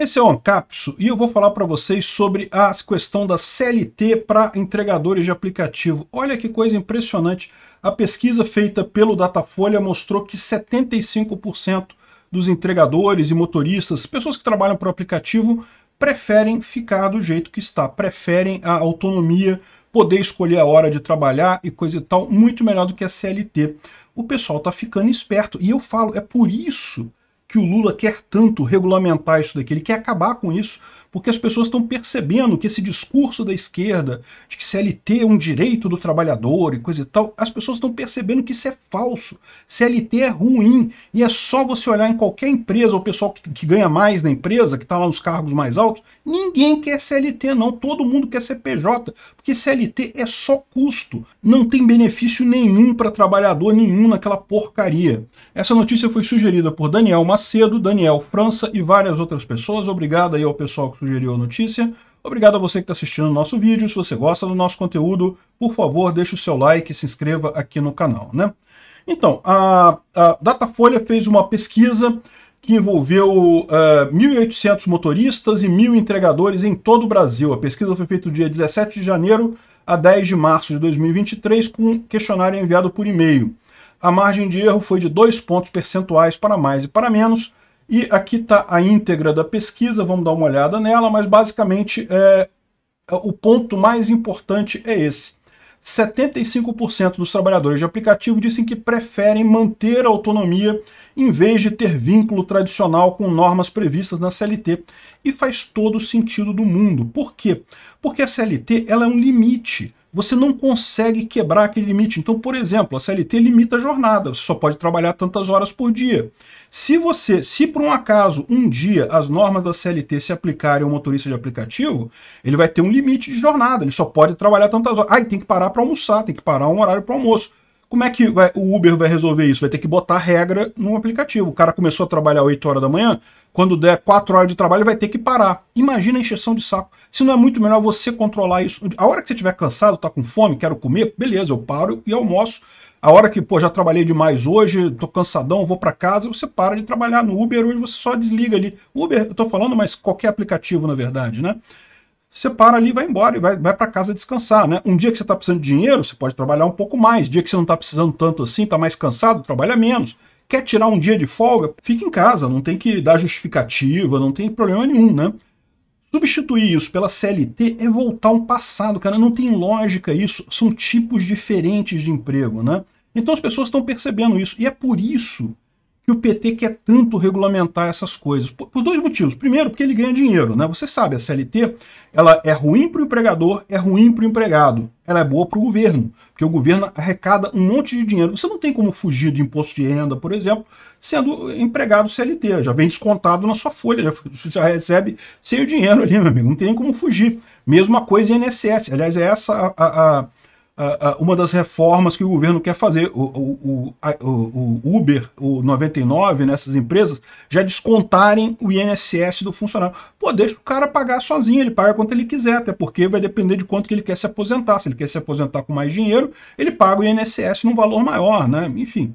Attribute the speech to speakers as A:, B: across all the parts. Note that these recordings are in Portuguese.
A: Esse é o Ancapso e eu vou falar para vocês sobre a questão da CLT para entregadores de aplicativo. Olha que coisa impressionante. A pesquisa feita pelo Datafolha mostrou que 75% dos entregadores e motoristas, pessoas que trabalham para o aplicativo, preferem ficar do jeito que está, preferem a autonomia, poder escolher a hora de trabalhar e coisa e tal, muito melhor do que a CLT. O pessoal está ficando esperto e eu falo, é por isso que o Lula quer tanto regulamentar isso daqui, ele quer acabar com isso, porque as pessoas estão percebendo que esse discurso da esquerda, de que CLT é um direito do trabalhador e coisa e tal, as pessoas estão percebendo que isso é falso. CLT é ruim, e é só você olhar em qualquer empresa, o pessoal que, que ganha mais na empresa, que está lá nos cargos mais altos, ninguém quer CLT não, todo mundo quer CPJ porque CLT é só custo, não tem benefício nenhum para trabalhador nenhum naquela porcaria. Essa notícia foi sugerida por Daniel Macedo, Daniel França e várias outras pessoas. Obrigado aí ao pessoal que sugeriu a notícia. Obrigado a você que está assistindo o nosso vídeo. Se você gosta do nosso conteúdo, por favor, deixe o seu like e se inscreva aqui no canal. Né? Então, a, a Datafolha fez uma pesquisa que envolveu uh, eh, 1.800 motoristas e 1.000 entregadores em todo o Brasil. A pesquisa foi feita do dia 17 de janeiro a 10 de março de 2023, com um questionário enviado por e-mail. A margem de erro foi de 2 pontos percentuais para mais e para menos, e aqui está a íntegra da pesquisa, vamos dar uma olhada nela, mas basicamente é, é o ponto mais importante é esse. 75% dos trabalhadores de aplicativo dizem que preferem manter a autonomia em vez de ter vínculo tradicional com normas previstas na CLT. E faz todo o sentido do mundo. Por quê? Porque a CLT ela é um limite você não consegue quebrar aquele limite. Então, por exemplo, a CLT limita a jornada, você só pode trabalhar tantas horas por dia. Se você, se por um acaso, um dia as normas da CLT se aplicarem ao motorista de aplicativo, ele vai ter um limite de jornada, ele só pode trabalhar tantas horas. Ah, tem que parar para almoçar, tem que parar um horário para almoço. Como é que vai, o Uber vai resolver isso? Vai ter que botar regra no aplicativo. O cara começou a trabalhar 8 horas da manhã, quando der 4 horas de trabalho, vai ter que parar. Imagina a encheção de saco. Se não é muito melhor você controlar isso. A hora que você estiver cansado, tá com fome, quero comer, beleza, eu paro e almoço. A hora que, pô, já trabalhei demais hoje, tô cansadão, vou para casa, você para de trabalhar no Uber, hoje você só desliga ali. Uber, eu tô falando, mas qualquer aplicativo, na verdade, né? você para ali, vai embora e vai, vai para casa descansar, né? Um dia que você está precisando de dinheiro, você pode trabalhar um pouco mais. Dia que você não está precisando tanto assim, está mais cansado, trabalha menos. Quer tirar um dia de folga? Fica em casa, não tem que dar justificativa, não tem problema nenhum, né? Substituir isso pela CLT é voltar ao passado, cara. Não tem lógica isso. São tipos diferentes de emprego, né? Então as pessoas estão percebendo isso. E é por isso que o PT quer tanto regulamentar essas coisas? Por, por, dois motivos. Primeiro, porque ele ganha dinheiro, né? Você sabe, a CLT ela é ruim para o empregador, é ruim para o empregado. Ela é boa para o governo, porque o governo arrecada um monte de dinheiro. Você não tem como fugir do imposto de renda, por exemplo, sendo empregado CLT. Já vem descontado na sua folha, já, já recebe sem o dinheiro ali, meu amigo. Não tem nem como fugir. Mesma coisa em INSS. Aliás, é essa a, a, a uma das reformas que o governo quer fazer. O, o, o, o Uber, o 99, nessas né, empresas, já descontarem o INSS do funcionário. Pô, deixa o cara pagar sozinho, ele paga quanto ele quiser, até porque vai depender de quanto que ele quer se aposentar. Se ele quer se aposentar com mais dinheiro, ele paga o INSS num valor maior, né? Enfim,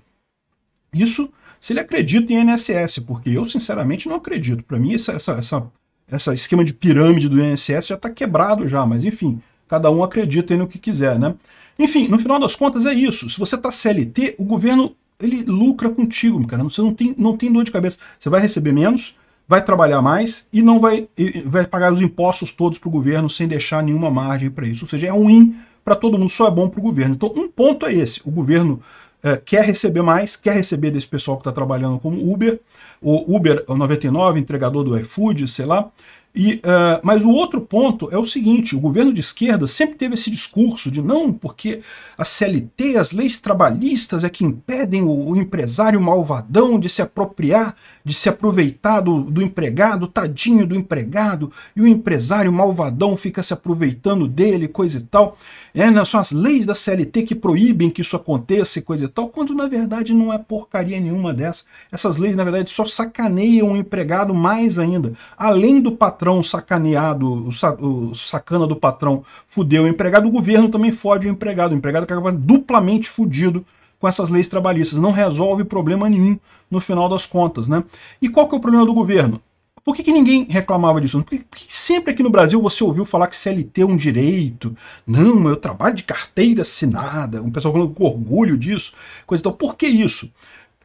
A: isso se ele acredita em INSS, porque eu, sinceramente, não acredito. Para mim, esse essa, essa, essa esquema de pirâmide do INSS já está quebrado já, mas enfim... Cada um acredita no que quiser, né? Enfim, no final das contas é isso. Se você tá CLT, o governo ele lucra contigo, cara. Você não tem, não tem dor de cabeça. Você vai receber menos, vai trabalhar mais e não vai, vai pagar os impostos todos para o governo sem deixar nenhuma margem para isso. Ou seja, é ruim para todo mundo, só é bom para o governo. Então, um ponto é esse. O governo é, quer receber mais, quer receber desse pessoal que está trabalhando como Uber, o Uber 99, entregador do iFood, sei lá, e, uh, mas o outro ponto é o seguinte: o governo de esquerda sempre teve esse discurso de não, porque a CLT, as leis trabalhistas é que impedem o, o empresário malvadão de se apropriar, de se aproveitar do, do, empregado, tadinho do empregado, e o empresário malvadão fica se aproveitando dele, coisa e tal. É, né, são as leis da CLT que proíbem que isso aconteça coisa e tal, quando na verdade não é porcaria nenhuma dessa. Essas leis, na verdade, só sacaneiam o empregado mais ainda, além do patrão patrão sacaneado, o, sa, o sacana do patrão fudeu o empregado, o governo também fode o empregado. O empregado acaba duplamente fudido com essas leis trabalhistas. Não resolve problema nenhum no final das contas. Né? E qual que é o problema do governo? Por que, que ninguém reclamava disso? Porque, porque, sempre aqui no Brasil você ouviu falar que CLT é um direito. Não, eu trabalho de carteira assinada. O pessoal falando com orgulho disso. Coisa então Por que isso?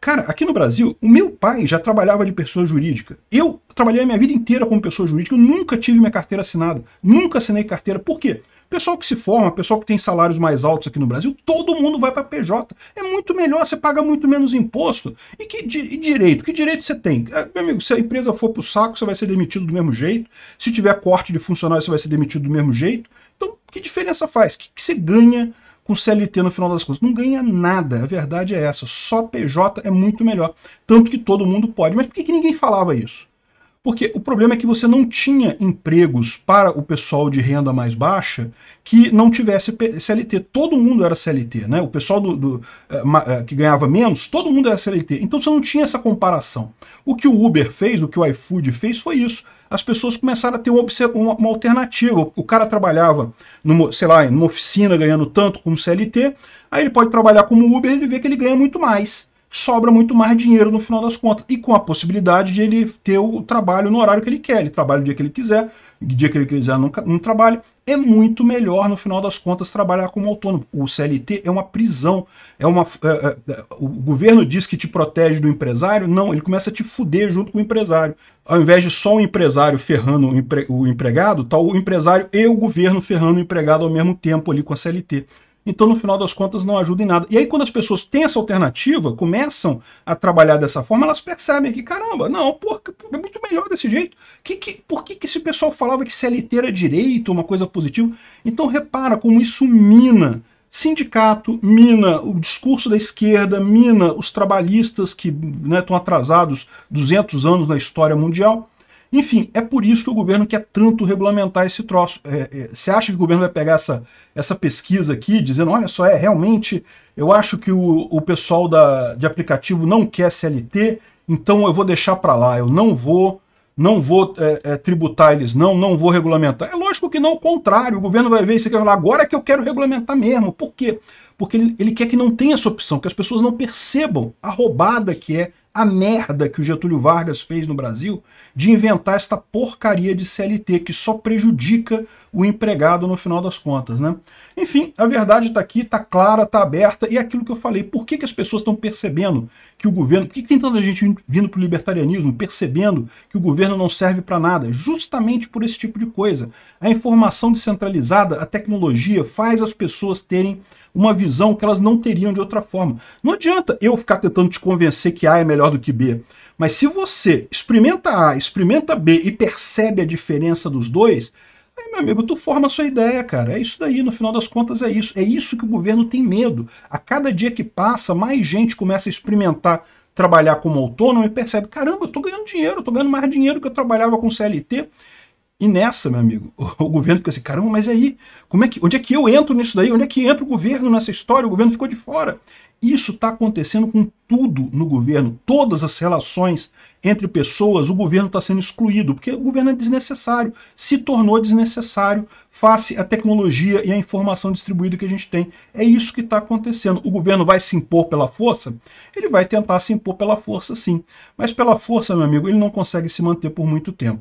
A: Cara, aqui no Brasil, o meu pai já trabalhava de pessoa jurídica. Eu trabalhei a minha vida inteira como pessoa jurídica, eu nunca tive minha carteira assinada, nunca assinei carteira. Por quê? Pessoal que se forma, pessoal que tem salários mais altos aqui no Brasil, todo mundo vai para PJ. É muito melhor, você paga muito menos imposto. E que di e direito? Que direito você tem? É, meu amigo, se a empresa for para o saco, você vai ser demitido do mesmo jeito. Se tiver corte de funcionários, você vai ser demitido do mesmo jeito. Então, que diferença faz? O que, que você ganha com CLT no final das contas. Não ganha nada, a verdade é essa. Só PJ é muito melhor. Tanto que todo mundo pode. Mas por que, que ninguém falava isso? Porque o problema é que você não tinha empregos para o pessoal de renda mais baixa que não tivesse CLT. Todo mundo era CLT, né? O pessoal do, do eh, eh, que ganhava menos, todo mundo era CLT. Então você não tinha essa comparação. O que o Uber fez, o que o iFood fez foi isso. As pessoas começaram a ter uma, uma, uma alternativa. O cara trabalhava, numa, sei lá, numa oficina ganhando tanto como CLT, aí ele pode trabalhar como Uber e ele vê que ele ganha muito mais sobra muito mais dinheiro no final das contas. E com a possibilidade de ele ter o trabalho no horário que ele quer. Ele trabalha o dia que ele quiser, o dia que ele quiser não, não trabalha. É muito melhor, no final das contas, trabalhar como autônomo. O CLT é uma prisão. É uma, é, é, é, o governo diz que te protege do empresário. Não, ele começa a te fuder junto com o empresário. Ao invés de só o empresário ferrando o, empre, o empregado, tá o empresário e o governo ferrando o empregado ao mesmo tempo ali com a CLT. Então, no final das contas, não ajuda em nada. E aí, quando as pessoas têm essa alternativa, começam a trabalhar dessa forma, elas percebem que, caramba, não, porra, é muito melhor desse jeito. Que, que, por que, que esse pessoal falava que CLT era direito, uma coisa positiva? Então, repara como isso mina sindicato, mina o discurso da esquerda, mina os trabalhistas que estão né, atrasados 200 anos na história mundial. Enfim, é por isso que o governo quer tanto regulamentar esse troço. É, é, você acha que o governo vai pegar essa, essa pesquisa aqui, dizendo, olha só, é realmente, eu acho que o, o pessoal da, de aplicativo não quer CLT, então eu vou deixar para lá, eu não vou não vou é, é, tributar eles não, não vou regulamentar. É lógico que não, o contrário, o governo vai ver isso aqui vai falar, agora que eu quero regulamentar mesmo. Por quê? Porque ele, ele quer que não tenha essa opção, que as pessoas não percebam a roubada que é a merda que o Getúlio Vargas fez no Brasil de inventar esta porcaria de CLT que só prejudica o empregado no final das contas, né? Enfim, a verdade está aqui, está clara, está aberta e é aquilo que eu falei. Por que, que as pessoas estão percebendo que o governo, por que, que tem tanta gente vindo para o libertarianismo, percebendo que o governo não serve para nada? Justamente por esse tipo de coisa. A informação descentralizada, a tecnologia faz as pessoas terem uma visão que elas não teriam de outra forma. Não adianta eu ficar tentando te convencer que A é melhor do que B. Mas se você experimenta A, experimenta B e percebe a diferença dos dois, Aí, meu amigo, tu forma a sua ideia, cara. É isso daí, no final das contas é isso. É isso que o governo tem medo. A cada dia que passa, mais gente começa a experimentar trabalhar como autônomo e percebe, caramba, eu tô ganhando dinheiro, eu tô ganhando mais dinheiro que eu trabalhava com CLT. E nessa, meu amigo, o, governo fica assim, caramba, mas aí, como é que, onde é que eu entro nisso daí? Onde é que entra o governo nessa história? O governo ficou de fora. Isso está acontecendo com tudo no governo, todas as relações entre pessoas, o governo está sendo excluído, porque o governo é desnecessário, se tornou desnecessário face à tecnologia e à informação distribuída que a gente tem. É isso que está acontecendo. O governo vai se impor pela força? Ele vai tentar se impor pela força, sim. Mas pela força, meu amigo, ele não consegue se manter por muito tempo.